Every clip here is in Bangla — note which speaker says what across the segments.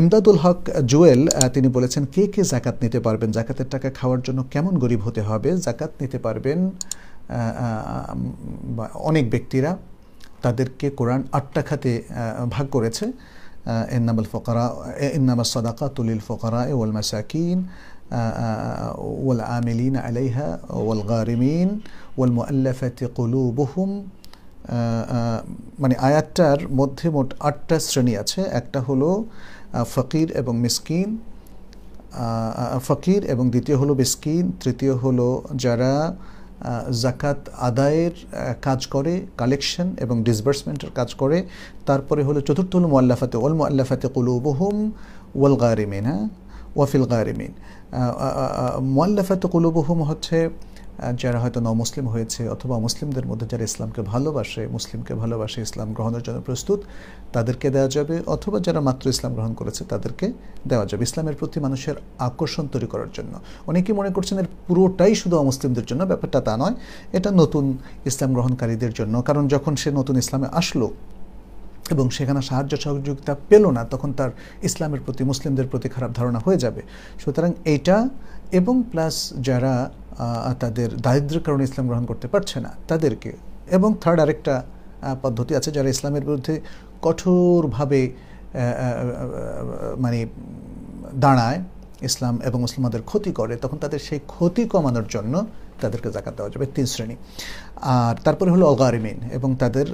Speaker 1: এমদাদুল হক জুয়েল তিনি বলেছেন কে কে জাকাত নিতে পারবেন জাকাতের টাকা খাওয়ার জন্য কেমন গরিব হতে হবে জাকাত নিতে পারবেন অনেক ব্যক্তিরা তাদেরকে কোরআন আটটা খাতে ভাগ করেছে এন্নামাল ফকরা এন্নামা সদাকা তুলিল ফকরা ওয়াল মাসাকিন ওয়াল আমিলিন আলাইহা ওল গারিমিন ওয়াল মুআল্লাফাতি কুলুবুহুম মানে আয়াতটার মধ্যে মোট আটটা শ্রেণী আছে একটা হলো ফকির এবং মিসকিন ফকির এবং দ্বিতীয় হলো মিসকিন তৃতীয় হলো যারা জাকাত আদায়ের কাজ করে কালেকশন এবং ডিসবার্সমেন্টের কাজ করে তারপরে হলো চতুর্থ হলো মোয়াল্লাফাতে ওল মোয়াল্লাফাতে কুলুবহুম ওয়াল গারিমিন হ্যাঁ ওয়াফিল গারিমিন মোয়াল্লাফাতে কুলুবহুম হচ্ছে যারা হয়তো নমুসলিম হয়েছে অথবা মুসলিমদের মধ্যে যারা ইসলামকে ভালোবাসে মুসলিমকে ভালোবাসে ইসলাম গ্রহণের জন্য প্রস্তুত তাদেরকে দেওয়া যাবে অথবা যারা মাত্র ইসলাম গ্রহণ করেছে তাদেরকে দেওয়া যাবে ইসলামের প্রতি মানুষের আকর্ষণ তৈরি করার জন্য অনেকেই মনে করছেন এর পুরোটাই শুধু অমুসলিমদের জন্য ব্যাপারটা তা নয় এটা নতুন ইসলাম গ্রহণকারীদের জন্য কারণ যখন সে নতুন ইসলামে আসলো এবং সেখানে সাহায্য সহযোগিতা পেল না তখন তার ইসলামের প্রতি মুসলিমদের প্রতি খারাপ ধারণা হয়ে যাবে সুতরাং এইটা এবং প্লাস যারা তাদের দারিদ্র কারণে ইসলাম গ্রহণ করতে পারছে না তাদেরকে এবং থার্ড আরেকটা পদ্ধতি আছে যারা ইসলামের বিরুদ্ধে কঠোরভাবে মানে দাঁড়ায় ইসলাম এবং মুসলমানদের ক্ষতি করে তখন তাদের সেই ক্ষতি কমানোর জন্য তাদেরকে জাকাত দেওয়া যাবে তিন শ্রেণী আর তারপরে হলো অগারিমিন এবং তাদের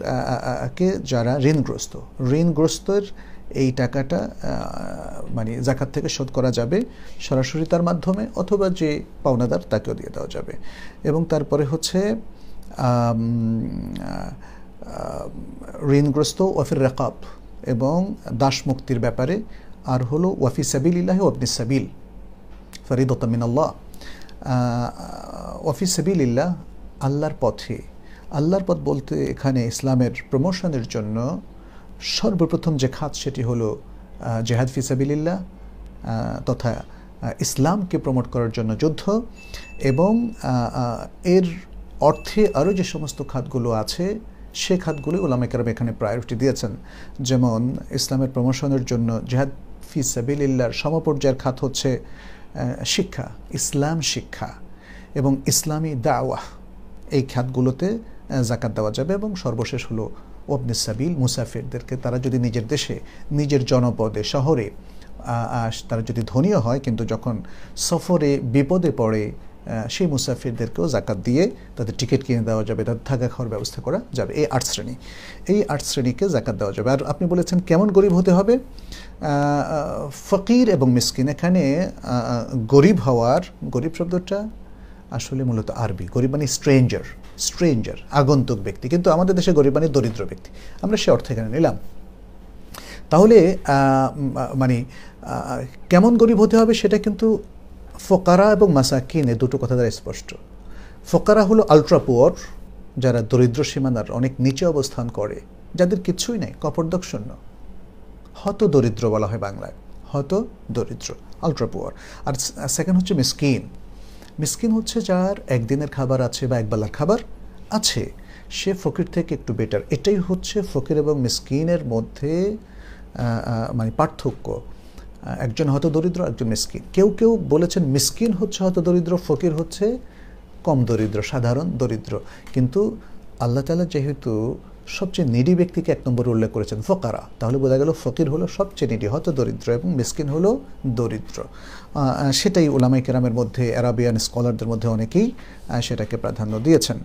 Speaker 1: কে যারা ঋণগ্রস্ত ঋণগ্রস্তের এই টাকাটা মানে জাকাত থেকে শোধ করা যাবে সরাসরি তার মাধ্যমে অথবা যে পাওনাদার তাকেও দিয়ে দেওয়া যাবে এবং তারপরে হচ্ছে ঋণগ্রস্ত ওয়াফির রাকাব এবং দাসমুক্তির ব্যাপারে আর হলো ওয়াফি সাবিল ইল্লাহ ওয়াবনি সাবিল ফরিদতামিনাল্লাহ ওয়াফি সাবিল ইল্লাহ আল্লাহর পথে আল্লাহর পথ বলতে এখানে ইসলামের প্রমোশনের জন্য সর্বপ্রথম যে খাত সেটি হল জেহাদ ফিসাবিল্লা তথা ইসলামকে প্রমোট করার জন্য যুদ্ধ এবং এর অর্থে আরও যে সমস্ত খাতগুলো আছে সে খাতগুলি ওলামেকার এখানে প্রায়োরিটি দিয়েছেন যেমন ইসলামের প্রমোশনের জন্য জেহাদ ফিসাবিল্লার সমপর্যায়ের খাত হচ্ছে শিক্ষা ইসলাম শিক্ষা এবং ইসলামী দাওয়াহ এই খাতগুলোতে জাকাত দেওয়া যাবে এবং সর্বশেষ হলো ওবনে মুসাফিরদেরকে তারা যদি নিজের দেশে নিজের জনপদে শহরে তারা যদি ধনীও হয় কিন্তু যখন সফরে বিপদে পড়ে সেই মুসাফিরদেরকেও জাকাত দিয়ে তাদের টিকিট কিনে দেওয়া যাবে তাদের থাকা খাওয়ার ব্যবস্থা করা যাবে এই আর্ট শ্রেণী এই আর্ট শ্রেণীকে জাকাত দেওয়া যাবে আর আপনি বলেছেন কেমন গরিব হতে হবে ফকির এবং মিসকিন এখানে গরিব হওয়ার গরিব শব্দটা আসলে মূলত আরবি গরিবানি স্ট্রেঞ্জার স্ট্রেঞ্জার আগন্তুক ব্যক্তি কিন্তু আমাদের দেশে গরিবানি মানে দরিদ্র ব্যক্তি আমরা সে অর্থ এখানে নিলাম তাহলে মানে কেমন গরিব হতে হবে সেটা কিন্তু ফোকারা এবং মাসাকিনে দুটো কথা দ্বারা স্পষ্ট ফোকারা হলো আলট্রা পুয়ার যারা দরিদ্র সীমানার অনেক নিচে অবস্থান করে যাদের কিছুই নেই কপর্দক শূন্য হত দরিদ্র বলা হয় বাংলায় হত দরিদ্র আলট্রা পুয়ার আর সেকেন্ড হচ্ছে মিসকিন মিসকিন হচ্ছে যার একদিনের খাবার আছে বা একবেলার খাবার আছে সে ফকির থেকে একটু বেটার এটাই হচ্ছে ফকির এবং মিসকিনের মধ্যে মানে পার্থক্য একজন হয়তো দরিদ্র একজন মিসকিন কেউ কেউ বলেছেন মিসকিন হচ্ছে হয়তো দরিদ্র ফকির হচ্ছে কম দরিদ্র সাধারণ দরিদ্র কিন্তু আল্লাহ তালা যেহেতু সবচেয়ে নিডি ব্যক্তিকে এক নম্বরে উল্লেখ করেছেন ফকারা তাহলে বোঝা গেল ফকির হলো সবচেয়ে নিডি হত দরিদ্র এবং মিসকিন হলো দরিদ্র সেটাই ওলামাই কেরামের মধ্যে অ্যারাবিয়ান স্কলারদের মধ্যে অনেকেই সেটাকে প্রাধান্য দিয়েছেন